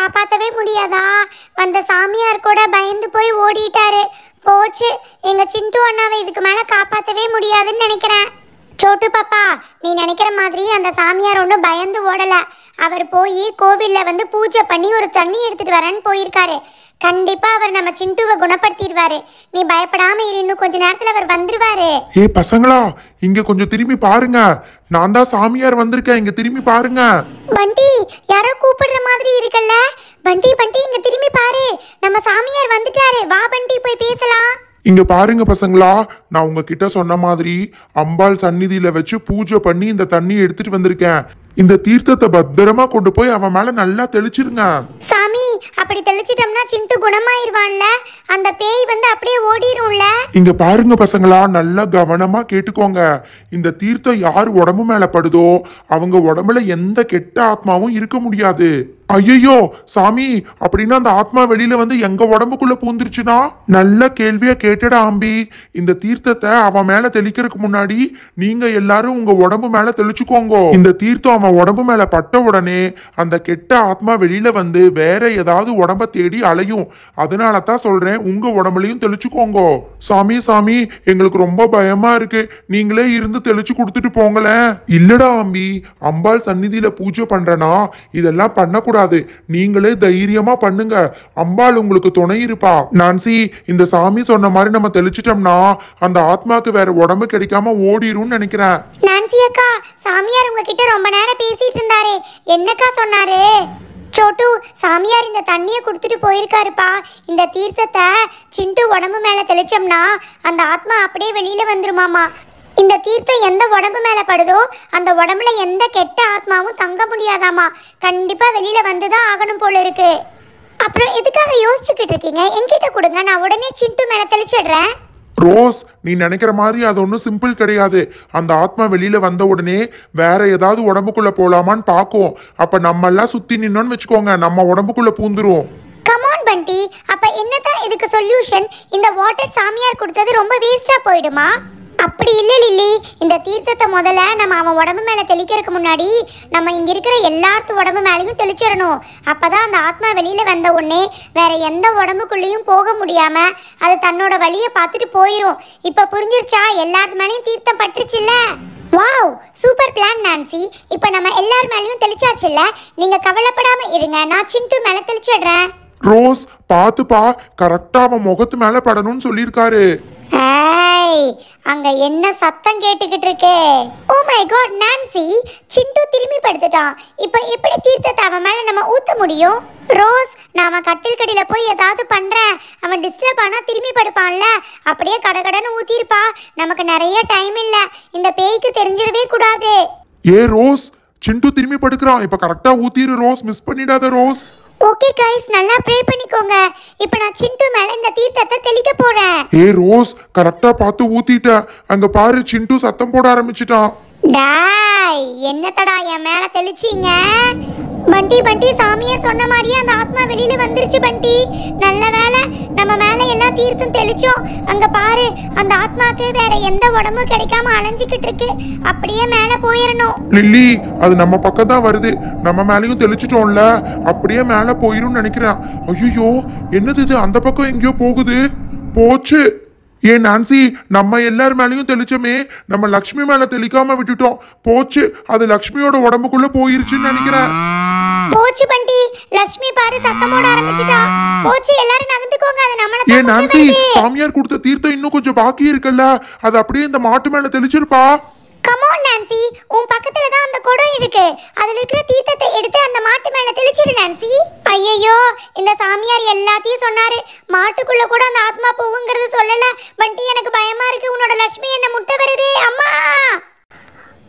காப்பாற்றவே முடியாதா வந்த சாமியார் கூட பயந்து போய் ஓடிட்டாரு போச்சு எங்கள் சிண்டு அண்ணாவை இதுக்கு மேலே காப்பாற்றவே முடியாதுன்னு நினைக்கிறேன் சோட்டு பாப்பா நீ நினைக்கிற மாதிரி அந்த சாமியார் ஒன்றும் பயந்து ஓடலை அவர் போய் கோவிலில் வந்து பூஜை பண்ணி ஒரு தண்ணி எடுத்துகிட்டு வரேன்னு போயிருக்காரு கண்டிப்பாக அவர் நம்ம சிண்டுவை குணப்படுத்திடுவாரு நீ பயப்படாமல் இரு இன்னும் கொஞ்ச நேரத்தில் அவர் வந்துடுவாரு ஏ பசங்களா இங்கே கொஞ்சம் திரும்பி பாருங்க நான் தான் சாமியார் வந்திருக்கேன் இங்க திரும்பி பாருங்க பண்டி யாரோ கூப்பிடுற மாதிரி இருக்கல்ல பண்டி பண்டி இங்க திரும்பி பாரு நம்ம சாமியார் வந்துட்டாரு வா பண்டி போய் பேசலாம் இங்க பாருங்க பசங்களா நான் உங்ககிட்ட சொன்ன மாதிரி அம்பாள் சந்நிதியில வச்சு பூஜை பண்ணி இந்த தண்ணி எடுத்துட்டு வந்திருக்கேன் இந்த தீர்த்தத்தை பத்திரமா கொண்டு போய் அவன் மேல நல்லா தெளிச்சிருங்க சாமி அப்படி தெளிச்சிட்டோம்னா சிண்டு குணமாயிருவான்ல அந்த பேய் வந்து அப்படியே ஓடிடும்ல இங்க பாருங்க பசங்களா நல்லா கவனமா கேட்டுக்கோங்க இந்த தீர்த்தம் யார் உடம்பு மேல படுதோ அவங்க உடம்புல எந்த கெட்ட ஆத்மாவும் இருக்க முடியாது ஐயோ சாமி அப்படின்னா அந்த ஆத்மா வெளியில வந்து எங்க உடம்புக்குள்ள பூந்துருச்சுன்னா நல்ல கேள்வியா கேட்டடா ஆம்பி இந்த தீர்த்தத்தை அவன் மேல தெளிக்கிறதுக்கு முன்னாடி நீங்க எல்லாரும் உங்க உடம்பு மேல தெளிச்சுக்கோங்க இந்த தீர்த்தம் அவன் உடம்பு மேல பட்ட உடனே அந்த கெட்ட ஆத்மா வெளியில வந்து வேற ஏதாவது உடம்ப தேடி அலையும் அதனால தான் சொல்றேன் உங்க உடம்புலையும் தெளிச்சுக்கோங்க சாமி சாமி எங்களுக்கு ரொம்ப பயமா இருக்கு நீங்களே இருந்து தெளிச்சு கொடுத்துட்டு போங்களேன் இல்லடா அம்பி அம்பாள் சந்நிதியில பூஜை பண்றனா இதெல்லாம் பண்ணக்கூடாது நீங்களே தைரியமா பண்ணுங்க அம்பாள் உங்களுக்கு துணை இருப்பா நான்சி இந்த சாமி சொன்ன மாதிரி நம்ம தெளிச்சிட்டோம்னா அந்த ஆத்மாக்கு வேற உடம்பு கிடைக்காம ஓடிரும் நினைக்கிறேன் நான்சி அக்கா சாமியார் உங்ககிட்ட ரொம்ப நேரம் பேசிட்டு இருந்தாரு என்னக்கா சொன்னாரு சோட்டு சாமியார் இந்த தண்ணியை கொடுத்துட்டு போயிருக்காருப்பா இந்த தீர்த்தத்தை சிண்டு உடம்பு மேலே தெளிச்சோம்னா அந்த ஆத்மா அப்படியே வெளியில் வந்துருமாமா இந்த தீர்த்தம் எந்த உடம்பு மேலே படுதோ அந்த உடம்புல எந்த கெட்ட ஆத்மாவும் தங்க முடியாதாமா கண்டிப்பாக வெளியில் வந்து தான் ஆகணும் போல இருக்கு அப்புறம் எதுக்காக யோசிச்சுக்கிட்டு இருக்கீங்க என்கிட்ட கொடுங்க நான் உடனே சிண்டு மேலே தெளிச்சிடுறேன் ரோஸ் நீ நினைக்கிற மாதிரி அது ஒன்றும் சிம்பிள் கிடையாது அந்த ஆத்மா வெளியில் வந்த உடனே வேற ஏதாவது உடம்புக்குள்ளே போகலாமான்னு பார்க்கும் அப்போ நம்மெல்லாம் சுற்றி நின்னோன்னு வச்சுக்கோங்க நம்ம உடம்புக்குள்ளே பூந்துரும் கமான் பண்டி அப்போ என்னதான் இதுக்கு சொல்யூஷன் இந்த வாட்டர் சாமியார் கொடுத்தது ரொம்ப வேஸ்ட்டாக போயிடுமா அப்படி இல்லை லில்லி இந்த தீர்த்தத்தை முதல்ல நம்ம அவன் உடம்பு மேலே தெளிக்கிறதுக்கு முன்னாடி நம்ம இங்கே இருக்கிற எல்லாத்து உடம்பு மேலேயும் தெளிச்சிடணும் அப்போ தான் அந்த ஆத்மா வெளியில் வந்த உடனே வேற எந்த உடம்புக்குள்ளேயும் போக முடியாமல் அது தன்னோட வழியை பார்த்துட்டு போயிடும் இப்போ புரிஞ்சிருச்சா எல்லாத்து மேலேயும் தீர்த்தம் பட்டுருச்சுல்ல வாவ் சூப்பர் பிளான் நான்சி இப்போ நம்ம எல்லார் மேலேயும் இல்லை நீங்கள் கவலைப்படாமல் இருங்க நான் சிண்டு மேலே தெளிச்சிடுறேன் ரோஸ் பார்த்துப்பா கரெக்டாக அவன் முகத்து மேலே படணும்னு சொல்லியிருக்காரு ஆ ஏய் அங்க என்ன சத்தம் கேட்டுக்கிட்டு இருக்கே ஓ மை காட் நான்சி சிண்டு திரும்பி படுத்துட்டான் இப்போ எப்படி தீர்த்தத்தை அவன் மேலே நம்ம ஊற்ற முடியும் ரோஸ் நாம அவன் கட்டில் கடியில் போய் ஏதாவது பண்ணுறேன் அவன் டிஸ்டர்ப் ஆனால் திரும்பி படுப்பான்ல அப்படியே கடகடன்னு ஊற்றிருப்பான் நமக்கு நிறைய டைம் இல்லை இந்த பேய்க்கு தெரிஞ்சிடவே கூடாது ஏ ரோஸ் சிண்டு திரும்பி படுக்கிறான் இப்ப கரெக்டா ஊத்திரு ரோஸ் மிஸ் பண்ணிடாத ரோஸ் ஓகே गाइस நல்லா ப்ரே பண்ணிக்கோங்க இப்போ நான் சிண்டு மேல இந்த தீர்த்தத்தை தெளிக்க போறேன் ஏ ரோஸ் கரெக்டா பார்த்து ஊத்திட்ட அங்க பாரு சிண்டு சத்தம் போட ஆரம்பிச்சிட்டான் டேய் என்னடா என் மேல தெளிச்சிங்க பண்டி பண்டி சாமியே சொன்ன மாதிரியே அந்த ஆத்மா வெளியில வந்திருச்சு பண்டி நல்ல வேளை நம்ம மேல தீர்த்தம் தெளிச்சோம் அங்க பாரு அந்த ஆத்மாக்கு வேற எந்த உடம்பும் கிடைக்காம அலைஞ்சிக்கிட்டு இருக்கு அப்படியே மேல போயிடணும் லில்லி அது நம்ம பக்கம் தான் வருது நம்ம மேலையும் தெளிச்சிட்டோம்ல அப்படியே மேல போயிரும் நினைக்கிறேன் ஐயோ என்னது இது அந்த பக்கம் எங்கேயோ போகுது போச்சு ஏ நான்சி நம்ம எல்லார் மேலையும் தெளிச்சோமே நம்ம லக்ஷ்மி மேல தெளிக்காம விட்டுட்டோம் போச்சு அது லக்ஷ்மியோட உடம்புக்குள்ள போயிருச்சுன்னு நினைக்கிறேன் போச்சு பண்டி லட்சுமி பாரு சத்தம் போட ஆரம்பிச்சிட்டா போச்சு எல்லாரும் நகர்ந்துக்கோங்க அது நம்மள ஏ நான்சி சாமியார் கொடுத்த தீர்த்தம் இன்னும் கொஞ்சம் பாக்கி இருக்குல்ல அது அப்படியே இந்த மாட்டு மேல தெளிச்சிருப்பா கமோன் நான்சி உன் பக்கத்துல தான் அந்த குடம் இருக்கு அதுல இருக்கிற தீர்த்தத்தை எடுத்து அந்த மாட்டு மேல தெளிச்சிரு நான்சி ஐயையோ இந்த சாமியார் எல்லாத்தையும் சொன்னாரு மாட்டுக்குள்ள கூட அந்த ஆத்மா போகுங்கிறது சொல்லல பண்டி எனக்கு பயமா இருக்கு உன்னோட லட்சுமி என்ன முட்டை வருது அம்மா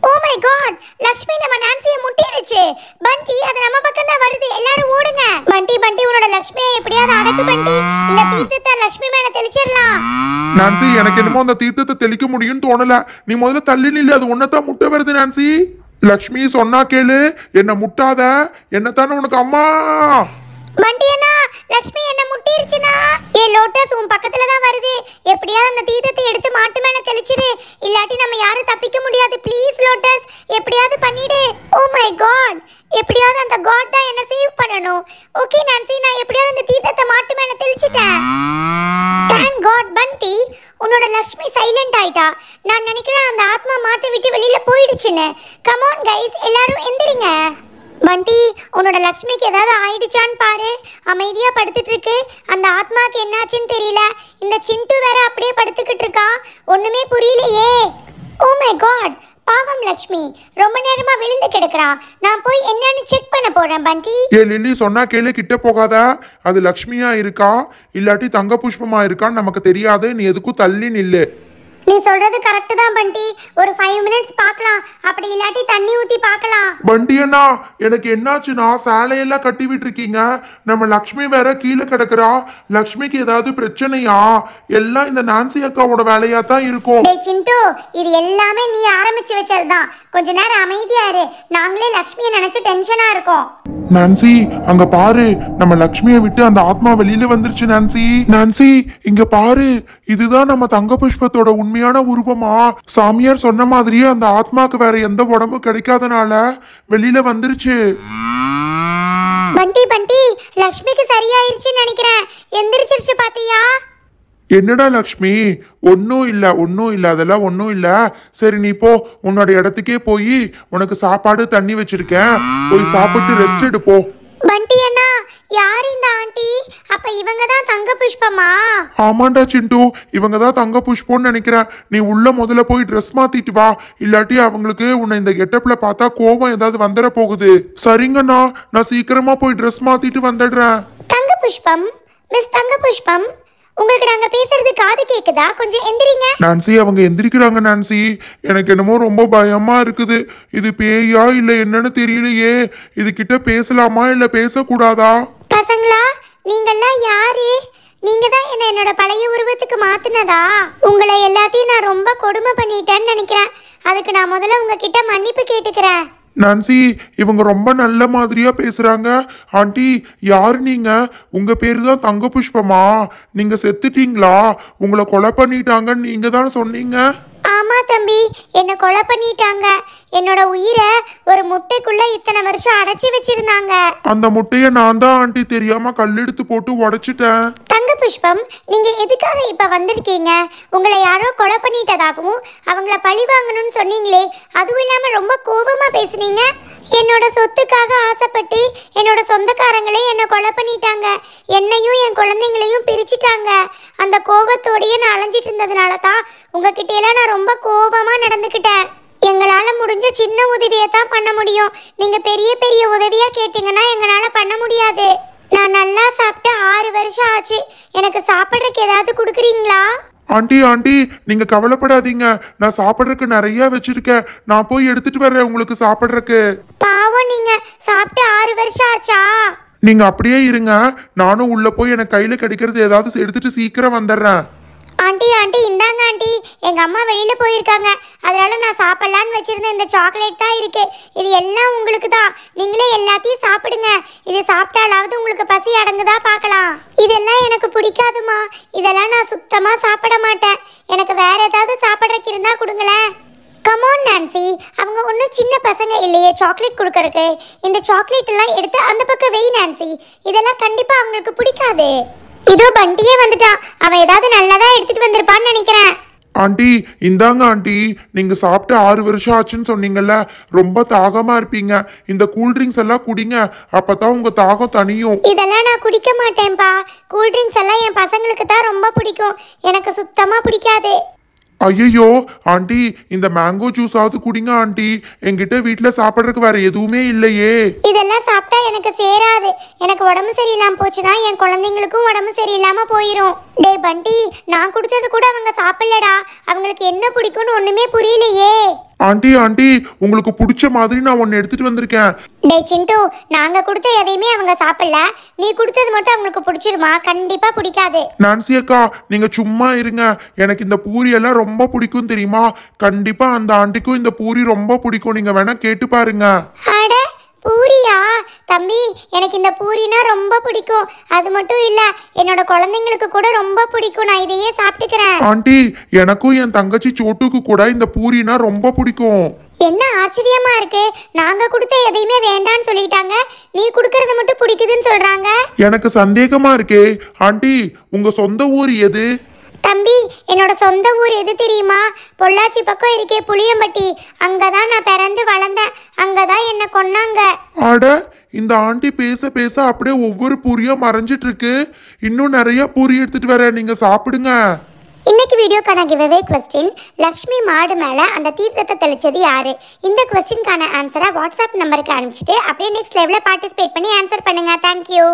ஓ மை காட் லக்ஷ்மி நம்ம நான்சிய முட்டிருச்சு பண்டி அது நம்ம பக்கம் தான் வருது எல்லாரும் ஓடுங்க பண்டி பண்டி உன்னோட லக்ஷ்மியை எப்படியாவது அடக்கு பண்டி இந்த தீர்த்தத்தை லக்ஷ்மி மேல தெளிச்சிடலாம் நான்சி எனக்கு என்னமோ அந்த தீர்த்தத்தை தெளிக்க முடியும்னு தோணல நீ முதல்ல தள்ளி நில்ல அது உன்னதான் முட்ட வருது நான்சி லக்ஷ்மி சொன்னா கேளு என்ன முட்டாத என்னத்தானே உனக்கு அம்மா பண்டி என்ன லட்சுமி என்ன முட்டிருச்சுனா என் லோட்டஸ் உன் பக்கத்துல தான் வருது எப்படியாவது அந்த தீதத்தை எடுத்து மாட்டு மேல தெளிச்சிடு இல்லாட்டி நம்ம யாரும் தப்பிக்க முடியாது ப்ளீஸ் லோட்டஸ் எப்படியாவது பண்ணிடு ஓ மை காட் எப்படியாவது அந்த காட் தான் என்ன சேவ் பண்ணணும் ஓகே நான்சி நான் எப்படியாவது அந்த தீதத்தை மாட்டு மேல தெளிச்சிட்டேன் தேங்க் காட் பண்டி உன்னோட லக்ஷ்மி சைலண்ட் ஆயிட்டா நான் நினைக்கிறேன் அந்த ஆத்மா மாட்டை விட்டு வெளியில போயிடுச்சுன்னு கமோன் கைஸ் எல்லாரும் எந்திரிங்க பண்டி உன்னோட லக்ஷ்மிக்கு ஏதாவது ஆயிடுச்சான்னு பாரு அமைதியாக படுத்துட்டு இருக்கு அந்த ஆத்மாக்கு என்னாச்சுன்னு தெரியல இந்த சிண்டு வேற அப்படியே படுத்துக்கிட்டு இருக்கா ஒன்றுமே புரியலையே ஓ மை காட் பாவம் லட்சுமி ரொம்ப நேரமா விழுந்து கிடக்குறா நான் போய் என்னன்னு செக் பண்ண போறேன் பண்டி ஏ லில்லி சொன்னா கேளு கிட்ட போகாத அது லக்ஷ்மியா இருக்கா இல்லாட்டி தங்க புஷ்பமா இருக்கான்னு நமக்கு தெரியாது நீ எதுக்கும் தள்ளி நில்லு நீ சொல்றது கரெக்ட் தான் பண்டி ஒரு ஃபைவ் மினிட்ஸ் பார்க்கலாம் அப்படி இல்லாட்டி தண்ணி ஊத்தி பார்க்கலாம் பண்டி அண்ணா எனக்கு என்னாச்சுன்னா சேலையெல்லாம் கட்டி விட்டுருக்கீங்க நம்ம லக்ஷ்மி வேற கீழே கிடக்குறா லக்ஷ்மிக்கு ஏதாவது பிரச்சனையா எல்லாம் இந்த நான்சி அக்காவோட வேலையா தான் இருக்கும் டேய் சிண்டு இது எல்லாமே நீ ஆரம்பிச்சு வச்சதுதான் கொஞ்ச நேரம் அமைதியா இரு நாங்களே லக்ஷ்மியை நினைச்சு டென்ஷனா இருக்கோம் நான்சி அங்க பாரு நம்ம லக்ஷ்மிய விட்டு அந்த ஆத்மா வெளியில வந்துருச்சு நான்சி நான்சி இங்க பாரு இதுதான் நம்ம தங்க புஷ்பத்தோட உண்மையான உருவமா சாமியார் சொன்ன மாதிரியே அந்த ஆத்மாக்கு வேற எந்த உடம்பும் கிடைக்காதனால வெளியில வந்துருச்சு பண்டி பண்டி லக்ஷ்மிக்கு சரியாயிருச்சுன்னு நினைக்கிறேன் எந்திரிச்சிருச்சு பாத்தியா என்னடா லக்ஷ்மி ஒன்றும் இல்லை ஒன்றும் இல்லை அதெல்லாம் ஒன்றும் இல்லை சரி நீ போ உன்னோட இடத்துக்கே போய் உனக்கு சாப்பாடு தண்ணி வச்சிருக்கேன் போய் சாப்பிட்டு ரெஸ்ட் எடுப்போ பண்டி அண்ணா யார் இந்த ஆண்டி அப்ப இவங்க தான் தங்க புஷ்பமா ஆமாண்டா சிண்டு இவங்க தான் தங்க புஷ்பம்னு நினைக்கிறேன் நீ உள்ள முதல்ல போய் ட்ரெஸ் மாத்திட்டு வா இல்லாட்டி அவங்களுக்கு உன்னை இந்த கெட்டப்ல பார்த்தா கோபம் ஏதாவது வந்துட போகுது சரிங்கண்ணா நான் சீக்கிரமா போய் ட்ரெஸ் மாத்திட்டு வந்துடுறேன் தங்க புஷ்பம் மிஸ் தங்க புஷ்பம் உங்களுக்கு நாங்க பேசுறது காது கேக்குதா கொஞ்சம் எந்திரிங்க நான்சி அவங்க எந்திரிக்கிறாங்க நான்சி எனக்கு என்னமோ ரொம்ப பயமா இருக்குது இது பேயா இல்ல என்னன்னு தெரியலையே இது கிட்ட பேசலாமா இல்ல பேசக்கூடாதா பசங்களா நீங்கெல்லாம் யாரு நீங்க தான் என்ன என்னோட பழைய உருவத்துக்கு மாத்தினதா உங்களை எல்லாத்தையும் நான் ரொம்ப கொடுமை பண்ணிட்டேன்னு நினைக்கிறேன் அதுக்கு நான் முதல்ல உங்ககிட்ட மன்னிப்பு கேட்டுக்கிறேன் நான்சி இவங்க ரொம்ப நல்ல மாதிரியாக பேசுகிறாங்க ஆண்டி யார் நீங்கள் உங்கள் பேர் தான் தங்க புஷ்பமா நீங்கள் செத்துட்டீங்களா உங்களை கொலை பண்ணிட்டாங்கன்னு நீங்கள் தான் சொன்னீங்க ஆமா தம்பி என்னை கொலை பண்ணிட்டாங்க என்னோட உயிரை ஒரு முட்டைக்குள்ள இத்தனை வருஷம் அடைச்சி வச்சிருந்தாங்க அந்த முட்டைய நான் தான் ஆண்டி தெரியாம கல்லெடுத்து போட்டு உடைச்சிட்டேன் தங்க புஷ்பம் நீங்க எதுக்காக இப்ப வந்திருக்கீங்க உங்களை யாரோ கொலை பண்ணிட்டதாகவும் அவங்கள பழி வாங்கணும்னு சொன்னீங்களே அதுவும் இல்லாம ரொம்ப கோபமா பேசுனீங்க என்னோட சொத்துக்காக ஆசைப்பட்டு என்னோட சொந்தக்காரங்களே என்னை கொலை பண்ணிட்டாங்க என்னையும் என் குழந்தைங்களையும் பிரிச்சுட்டாங்க அந்த கோபத்தோடையே நான் அலைஞ்சிட்டு இருந்ததுனால தான் உங்ககிட்ட எல்லாம் நான் ரொம்ப கோபமா நடந்துக்கிட்ட எங்களால முடிஞ்ச சின்ன உதவியை தான் பண்ண முடியும் நீங்க பெரிய பெரிய உதவியா கேட்டீங்கன்னா எங்களால பண்ண முடியாது நான் நல்லா சாப்பிட்டு ஆறு வருஷம் ஆச்சு எனக்கு சாப்பிட்றதுக்கு ஏதாவது கொடுக்குறீங்களா ஆண்டி ஆண்டி நீங்க கவலைப்படாதீங்க நான் சாப்பிட்றதுக்கு நிறைய வச்சிருக்கேன் நான் போய் எடுத்துட்டு வர்றேன் உங்களுக்கு சாப்பிட்றதுக்கு பாவம் நீங்க சாப்பிட்டு ஆறு வருஷம் ஆச்சா நீங்க அப்படியே இருங்க நானும் உள்ள போய் எனக்கு கையில கிடைக்கிறது ஏதாவது எடுத்துட்டு சீக்கிரம் வந்துடுறேன் ஆண்டி ஆண்டி இந்தாங்க ஆண்டி எங்கள் அம்மா வெளியில் போயிருக்காங்க அதனால நான் சாப்பிட்லான்னு வச்சுருந்த இந்த சாக்லேட் தான் இருக்குது இது எல்லாம் உங்களுக்கு தான் நீங்களே எல்லாத்தையும் சாப்பிடுங்க இது சாப்பிட்டாலாவது உங்களுக்கு பசி அடங்குதா பார்க்கலாம் இதெல்லாம் எனக்கு பிடிக்காதுமா இதெல்லாம் நான் சுத்தமாக சாப்பிட மாட்டேன் எனக்கு வேற ஏதாவது சாப்பிட்றக்கு இருந்தால் கொடுங்களேன் கமான் நான்சி அவங்க ஒன்றும் சின்ன பசங்க இல்லையே சாக்லேட் கொடுக்கறக்கு இந்த சாக்லேட் எல்லாம் எடுத்து அந்த பக்கம் வெய் நான்சி இதெல்லாம் கண்டிப்பாக அவங்களுக்கு பிடிக்காது இதோ பண்டியே வந்துட்டான் அவ ஏதாவது நல்லதா எடுத்துட்டு வந்திருப்பான்னு நினைக்கிறேன் ஆண்டி இந்தாங்க ஆண்டி நீங்க சாப்பிட்டு ஆறு வருஷம் ஆச்சுன்னு சொன்னீங்கல்ல ரொம்ப தாகமா இருப்பீங்க இந்த கூல் ட்ரிங்க்ஸ் எல்லாம் குடிங்க அப்பதான் உங்க தாகம் தனியும் இதெல்லாம் நான் குடிக்க மாட்டேன்பா கூல் ட்ரிங்க்ஸ் எல்லாம் என் பசங்களுக்கு தான் ரொம்ப பிடிக்கும் எனக்கு சுத்தமா பிடிக்காது ஐயையோ ஆண்டி இந்த மேங்கோ ஆவது குடிங்க ஆண்டி என்கிட்ட வீட்ல சாப்பிடுறதுக்கு வேற எதுவுமே இல்லையே இதெல்லாம் சாப்பிட்டா எனக்கு சேராது எனக்கு உடம்பு சரியில்லாம போச்சுன்னா என் குழந்தைங்களுக்கும் உடம்பு சரியில்லாம போயிடும் டே பண்டி நான் கொடுத்தது கூட அவங்க சாப்பிடலடா அவங்களுக்கு என்ன பிடிக்கும்னு ஒண்ணுமே புரியலையே ஆண்டி ஆண்டி உங்களுக்கு பிடிச்ச மாதிரி நான் ஒன்னு எடுத்துட்டு வந்திருக்கேன் டே சிண்டு நாங்க கொடுத்த எதையுமே அவங்க சாப்பிடல நீ கொடுத்தது மட்டும் அவங்களுக்கு பிடிச்சிருமா கண்டிப்பா பிடிக்காது நான்சி அக்கா நீங்க சும்மா இருங்க எனக்கு இந்த பூரி எல்லாம் ரொம்ப பிடிக்கும் தெரியுமா கண்டிப்பா அந்த ஆண்டிக்கும் இந்த பூரி ரொம்ப பிடிக்கும் நீங்க வேணா கேட்டு பாருங்க அட பூரியா தம்பி எனக்கு இந்த பூரினா ரொம்ப பிடிக்கும் அது மட்டும் இல்ல என்னோட குழந்தைங்களுக்கு கூட ரொம்ப பிடிக்கும் நான் இதையே சாப்பிட்டுக்கிறேன் ஆண்டி எனக்கும் என் தங்கச்சி சோட்டுக்கு கூட இந்த பூரினா ரொம்ப பிடிக்கும் என்ன ஆச்சரியமா இருக்கு நாங்க கொடுத்த எதையுமே வேண்டாம்னு சொல்லிட்டாங்க நீ குடுக்கறது மட்டும் பிடிக்குதுன்னு சொல்றாங்க எனக்கு சந்தேகமா இருக்கே ஆண்டி உங்க சொந்த ஊர் எது தம்பி என்னோட சொந்த ஊர் எது தெரியுமா பொள்ளாச்சி பக்கம் இருக்கே புளியம்பட்டி அங்கே தான் நான் பிறந்து வளர்ந்தேன் அங்கே தான் என்னை கொன்னாங்க அட இந்த ஆண்டி பேச பேச அப்படியே ஒவ்வொரு பூரியும் மறைஞ்சிட்டு இருக்கு இன்னும் நிறைய பூரி எடுத்துட்டு வரேன் நீங்க சாப்பிடுங்க இன்னைக்கு வீடியோக்கான கிவ்அவே கொஸ்டின் லக்ஷ்மி மாடு மேலே அந்த தீர்த்தத்தை தெளிச்சது யாரு இந்த கொஸ்டின்கான ஆன்சரை வாட்ஸ்அப் நம்பருக்கு அனுப்பிச்சிட்டு அப்படியே நெக்ஸ்ட் லெவலில் பார்ட்டிசிபேட் பண்ணி ஆன்சர் பண்ணுங்க தேங்க்யூ